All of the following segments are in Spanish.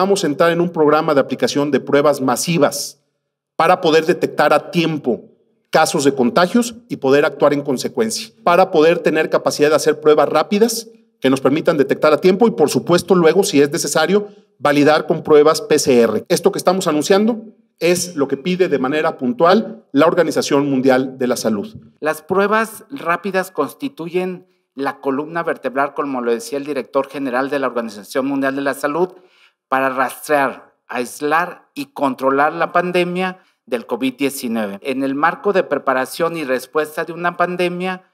vamos a entrar en un programa de aplicación de pruebas masivas para poder detectar a tiempo casos de contagios y poder actuar en consecuencia, para poder tener capacidad de hacer pruebas rápidas que nos permitan detectar a tiempo y, por supuesto, luego, si es necesario, validar con pruebas PCR. Esto que estamos anunciando es lo que pide de manera puntual la Organización Mundial de la Salud. Las pruebas rápidas constituyen la columna vertebral, como lo decía el director general de la Organización Mundial de la Salud, para rastrear, aislar y controlar la pandemia del COVID-19. En el marco de preparación y respuesta de una pandemia,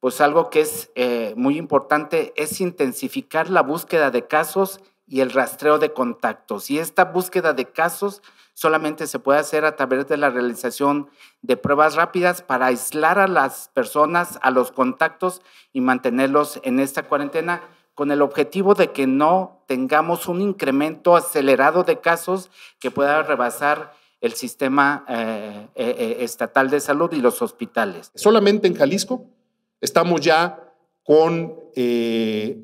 pues algo que es eh, muy importante es intensificar la búsqueda de casos y el rastreo de contactos. Y esta búsqueda de casos solamente se puede hacer a través de la realización de pruebas rápidas para aislar a las personas, a los contactos y mantenerlos en esta cuarentena con el objetivo de que no tengamos un incremento acelerado de casos que pueda rebasar el sistema eh, eh, eh, estatal de salud y los hospitales. Solamente en Jalisco estamos ya con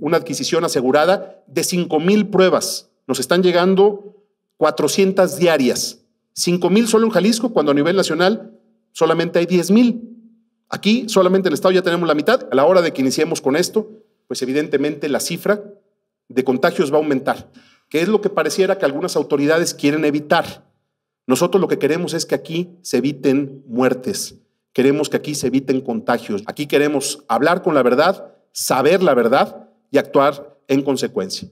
una adquisición asegurada de mil pruebas. Nos están llegando 400 diarias. 5.000 solo en Jalisco, cuando a nivel nacional solamente hay 10.000. Aquí solamente en el Estado ya tenemos la mitad. A la hora de que iniciemos con esto, pues evidentemente la cifra de contagios va a aumentar, que es lo que pareciera que algunas autoridades quieren evitar. Nosotros lo que queremos es que aquí se eviten muertes, queremos que aquí se eviten contagios, aquí queremos hablar con la verdad, saber la verdad y actuar en consecuencia.